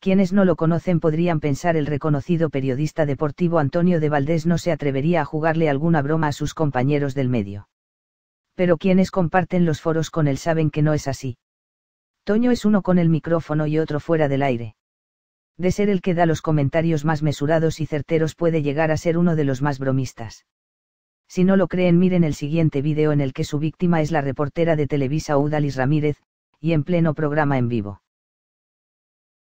quienes no lo conocen podrían pensar el reconocido periodista deportivo Antonio de Valdés no se atrevería a jugarle alguna broma a sus compañeros del medio. Pero quienes comparten los foros con él saben que no es así. Toño es uno con el micrófono y otro fuera del aire. De ser el que da los comentarios más mesurados y certeros puede llegar a ser uno de los más bromistas. Si no lo creen miren el siguiente vídeo en el que su víctima es la reportera de Televisa Udalis Ramírez, y en pleno programa en vivo.